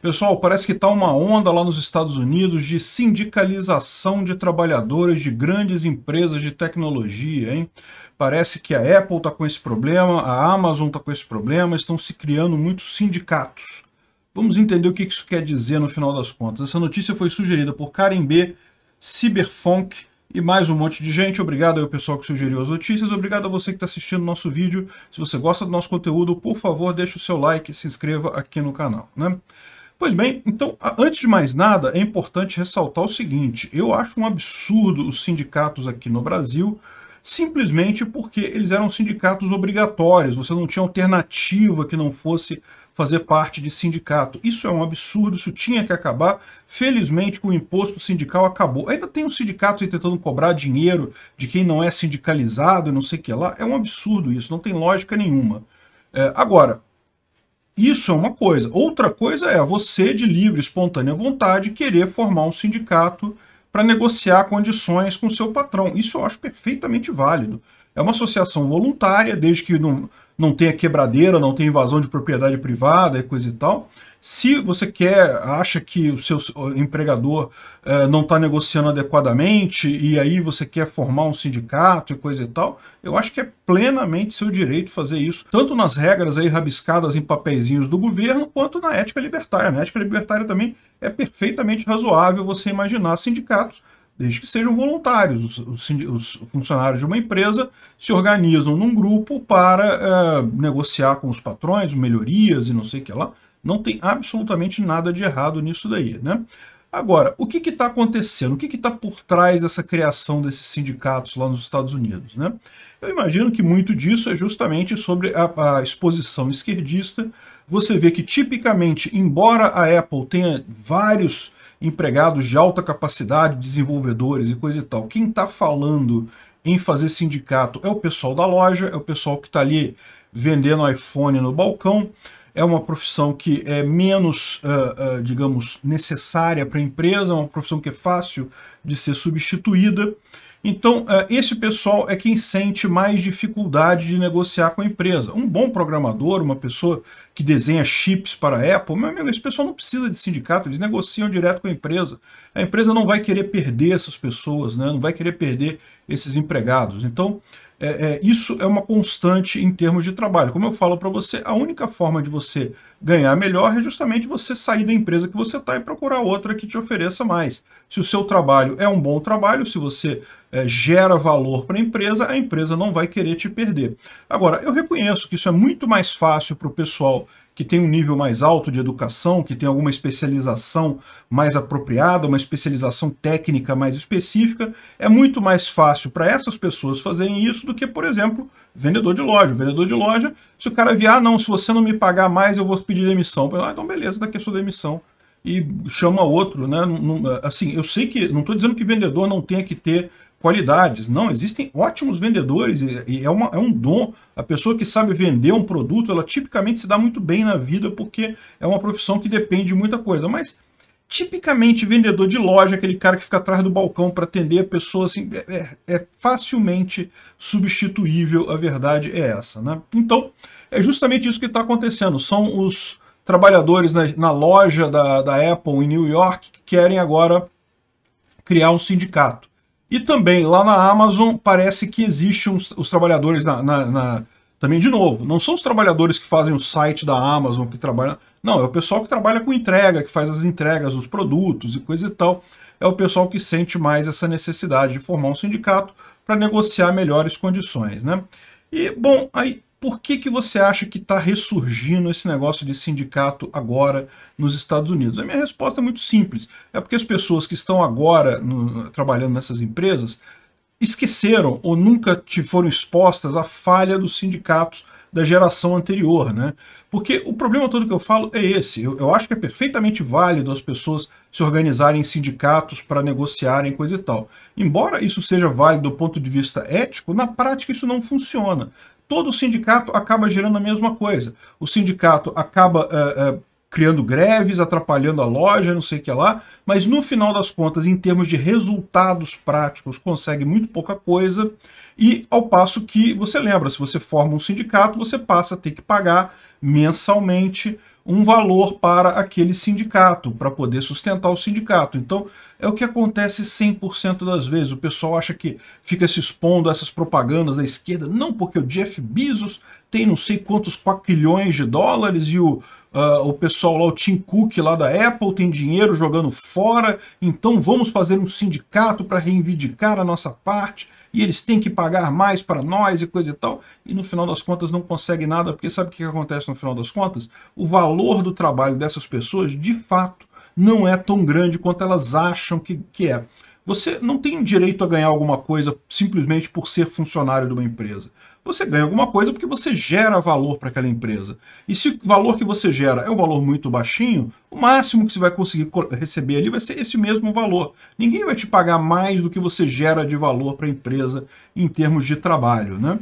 Pessoal, parece que está uma onda lá nos Estados Unidos de sindicalização de trabalhadores de grandes empresas de tecnologia, hein? Parece que a Apple está com esse problema, a Amazon está com esse problema, estão se criando muitos sindicatos. Vamos entender o que isso quer dizer no final das contas. Essa notícia foi sugerida por Karen B, Cyberfunk e mais um monte de gente. Obrigado ao pessoal que sugeriu as notícias, obrigado a você que está assistindo nosso vídeo. Se você gosta do nosso conteúdo, por favor, deixe o seu like e se inscreva aqui no canal, né? Pois bem, então, antes de mais nada, é importante ressaltar o seguinte, eu acho um absurdo os sindicatos aqui no Brasil, simplesmente porque eles eram sindicatos obrigatórios, você não tinha alternativa que não fosse fazer parte de sindicato. Isso é um absurdo, isso tinha que acabar. Felizmente, com o imposto sindical acabou. Ainda tem um sindicato tentando cobrar dinheiro de quem não é sindicalizado, e não sei o que lá. É um absurdo isso, não tem lógica nenhuma. É, agora, isso é uma coisa. Outra coisa é você, de livre, espontânea vontade, querer formar um sindicato para negociar condições com seu patrão. Isso eu acho perfeitamente válido. É uma associação voluntária, desde que não, não tenha quebradeira, não tenha invasão de propriedade privada e coisa e tal. Se você quer, acha que o seu empregador eh, não está negociando adequadamente e aí você quer formar um sindicato e coisa e tal, eu acho que é plenamente seu direito fazer isso, tanto nas regras aí rabiscadas em papeizinhos do governo, quanto na ética libertária. Na né? ética libertária também é perfeitamente razoável você imaginar sindicatos desde que sejam voluntários. Os, os, os, funcionários de uma empresa se organizam num grupo para é, negociar com os patrões melhorias e não sei o que lá. Não tem absolutamente nada de errado nisso daí, né? Agora, o que está acontecendo? O que está por trás dessa criação desses sindicatos lá nos Estados Unidos? Né? Eu imagino que muito disso é justamente sobre a, a exposição esquerdista. Você vê que, tipicamente, embora a Apple tenha vários empregados de alta capacidade, desenvolvedores e coisa e tal. Quem está falando em fazer sindicato é o pessoal da loja, é o pessoal que está ali vendendo iPhone no balcão, é uma profissão que é menos, uh, uh, digamos, necessária para a empresa, é uma profissão que é fácil de ser substituída. Então, é, esse pessoal é quem sente mais dificuldade de negociar com a empresa. Um bom programador, uma pessoa que desenha chips para a Apple, meu amigo, esse pessoal não precisa de sindicato, eles negociam direto com a empresa. A empresa não vai querer perder essas pessoas, né? não vai querer perder esses empregados. Então, é, é, isso é uma constante em termos de trabalho. Como eu falo para você, a única forma de você ganhar melhor é justamente você sair da empresa que você está e procurar outra que te ofereça mais. Se o seu trabalho é um bom trabalho, se você é, gera valor para a empresa, a empresa não vai querer te perder. Agora, eu reconheço que isso é muito mais fácil para o pessoal que tem um nível mais alto de educação, que tem alguma especialização mais apropriada, uma especialização técnica mais específica, é muito mais fácil para essas pessoas fazerem isso do que, por exemplo, vendedor de loja. O vendedor de loja, se o cara vier, ah, não, se você não me pagar mais, eu vou pedir demissão. Ah, então beleza, daqui a sua demissão e chama outro, né? Assim, eu sei que, não estou dizendo que vendedor não tenha que ter qualidades. Não, existem ótimos vendedores e é, uma, é um dom. A pessoa que sabe vender um produto, ela tipicamente se dá muito bem na vida porque é uma profissão que depende de muita coisa. Mas, tipicamente, vendedor de loja, aquele cara que fica atrás do balcão para atender a pessoa, assim, é, é, é facilmente substituível. A verdade é essa, né? Então, é justamente isso que está acontecendo. São os trabalhadores na, na loja da, da Apple em New York que querem agora criar um sindicato. E também lá na Amazon parece que existem os trabalhadores na, na, na, Também, de novo, não são os trabalhadores que fazem o site da Amazon que trabalham. Não, é o pessoal que trabalha com entrega, que faz as entregas dos produtos e coisa e tal. É o pessoal que sente mais essa necessidade de formar um sindicato para negociar melhores condições. Né? E, bom, aí por que, que você acha que está ressurgindo esse negócio de sindicato agora nos Estados Unidos? A minha resposta é muito simples. É porque as pessoas que estão agora no, trabalhando nessas empresas esqueceram ou nunca te foram expostas à falha dos sindicatos da geração anterior, né? Porque o problema todo que eu falo é esse. Eu, eu acho que é perfeitamente válido as pessoas se organizarem em sindicatos para negociarem coisa e tal. Embora isso seja válido do ponto de vista ético, na prática isso não funciona todo sindicato acaba gerando a mesma coisa. O sindicato acaba eh, eh, criando greves, atrapalhando a loja, não sei o que lá, mas no final das contas, em termos de resultados práticos, consegue muito pouca coisa, e ao passo que, você lembra, se você forma um sindicato, você passa a ter que pagar mensalmente um valor para aquele sindicato, para poder sustentar o sindicato. Então, é o que acontece 100% das vezes. O pessoal acha que fica se expondo a essas propagandas da esquerda. Não, porque o Jeff Bezos tem não sei quantos quatrilhões de dólares e o, uh, o pessoal lá, o Tim Cook lá da Apple, tem dinheiro jogando fora. Então, vamos fazer um sindicato para reivindicar a nossa parte e eles têm que pagar mais para nós e coisa e tal, e no final das contas não conseguem nada, porque sabe o que acontece no final das contas? O valor do trabalho dessas pessoas, de fato, não é tão grande quanto elas acham que, que é. Você não tem direito a ganhar alguma coisa simplesmente por ser funcionário de uma empresa. Você ganha alguma coisa porque você gera valor para aquela empresa. E se o valor que você gera é um valor muito baixinho, o máximo que você vai conseguir receber ali vai ser esse mesmo valor. Ninguém vai te pagar mais do que você gera de valor para a empresa em termos de trabalho, né?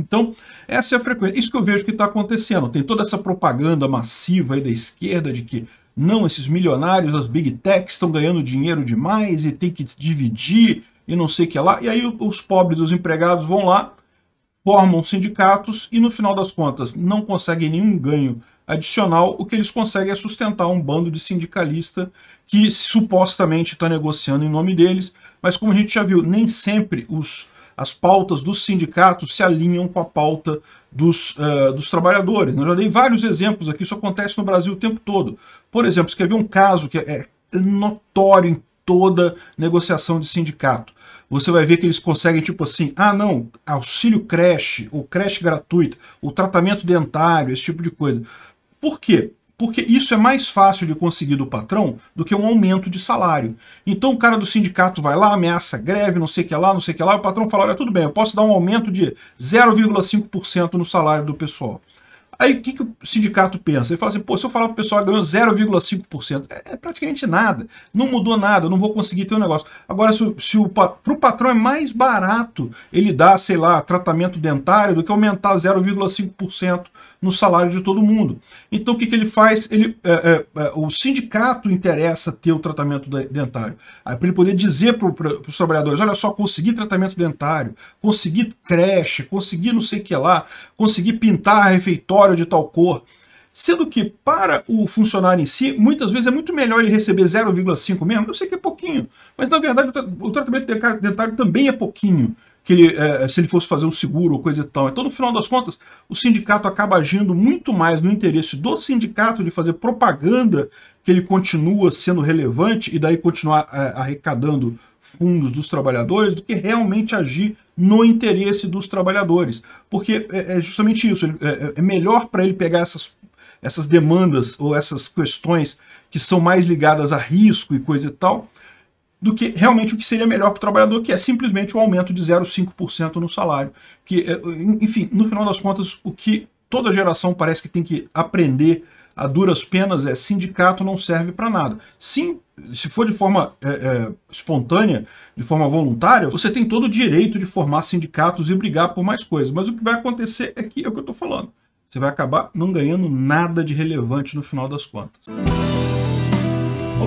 Então, essa é a frequência. Isso que eu vejo que está acontecendo. Tem toda essa propaganda massiva aí da esquerda de que não, esses milionários, as big techs estão ganhando dinheiro demais e tem que dividir e não sei o que lá. E aí os pobres, os empregados vão lá, formam sindicatos e no final das contas não conseguem nenhum ganho adicional. O que eles conseguem é sustentar um bando de sindicalista que supostamente está negociando em nome deles. Mas como a gente já viu, nem sempre os as pautas dos sindicatos se alinham com a pauta dos, uh, dos trabalhadores. Né? Eu já dei vários exemplos aqui, isso acontece no Brasil o tempo todo. Por exemplo, quer ver um caso que é notório em toda negociação de sindicato. Você vai ver que eles conseguem, tipo assim, ah, não, auxílio creche, ou creche gratuita, o tratamento dentário, esse tipo de coisa. Por quê? porque isso é mais fácil de conseguir do patrão do que um aumento de salário. Então o cara do sindicato vai lá, ameaça greve, não sei o que lá, não sei o que lá, o patrão fala, olha, tudo bem, eu posso dar um aumento de 0,5% no salário do pessoal. Aí o que, que o sindicato pensa? Ele fala assim, pô, se eu falar para o pessoal ganhou 0,5%, é, é, praticamente nada, não mudou nada, não vou conseguir ter um negócio. Agora, se, se o pro patrão é mais barato ele dar, sei lá, tratamento dentário do que aumentar 0,5% no salário de todo mundo. Então o que, que ele faz? Ele, é, é, é o sindicato interessa ter o tratamento dentário, para ele poder dizer para pro, os trabalhadores, olha só, consegui tratamento dentário, consegui creche, consegui não sei o que lá, consegui pintar refeitório de tal cor. Sendo que para o funcionário em si, muitas vezes é muito melhor ele receber 0,5 mesmo, eu sei que é pouquinho, mas na verdade o tratamento dentário também é pouquinho que ele, é, se ele fosse fazer um seguro ou coisa e tal. Então, no final das contas, o sindicato acaba agindo muito mais no interesse do sindicato de fazer propaganda que ele continua sendo relevante e daí continuar é, arrecadando fundos dos trabalhadores do que realmente agir no interesse dos trabalhadores. Porque é, é justamente isso, é, é melhor para ele pegar essas, essas demandas ou essas questões que são mais ligadas a risco e coisa e tal, do que realmente o que seria melhor para o trabalhador, que é simplesmente o aumento de 0,5% no salário. Que, eh, enfim, no final das contas, o que toda geração parece que tem que aprender a duras penas é sindicato não serve para nada. Sim, se for de forma é, é, espontânea, de forma voluntária, você tem todo o direito de formar sindicatos e brigar por mais coisas. Mas o que vai acontecer é que é o que eu estou falando. Você vai acabar não ganhando nada de relevante no final das contas.